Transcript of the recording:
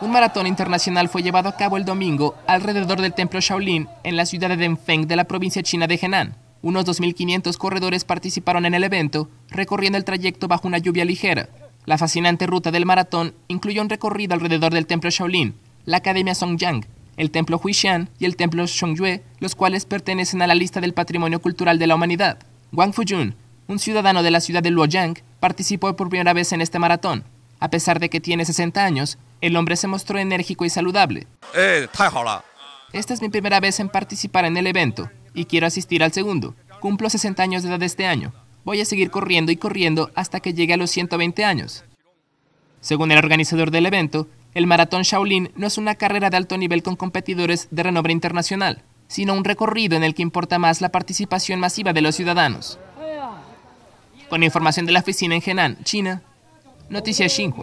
Un maratón internacional fue llevado a cabo el domingo alrededor del templo Shaolin en la ciudad de Denfeng de la provincia china de Henan. Unos 2.500 corredores participaron en el evento, recorriendo el trayecto bajo una lluvia ligera. La fascinante ruta del maratón incluyó un recorrido alrededor del templo Shaolin, la Academia Songjiang, el templo Huishan y el templo Shongyue, los cuales pertenecen a la lista del Patrimonio Cultural de la Humanidad. Wang Fujun, un ciudadano de la ciudad de Luoyang, participó por primera vez en este maratón. A pesar de que tiene 60 años, el hombre se mostró enérgico y saludable. Eh, Esta es mi primera vez en participar en el evento y quiero asistir al segundo. Cumplo 60 años de edad este año. Voy a seguir corriendo y corriendo hasta que llegue a los 120 años. Según el organizador del evento, el Maratón Shaolin no es una carrera de alto nivel con competidores de renombre internacional, sino un recorrido en el que importa más la participación masiva de los ciudadanos. Con información de la oficina en Henan, China, Noticia 5.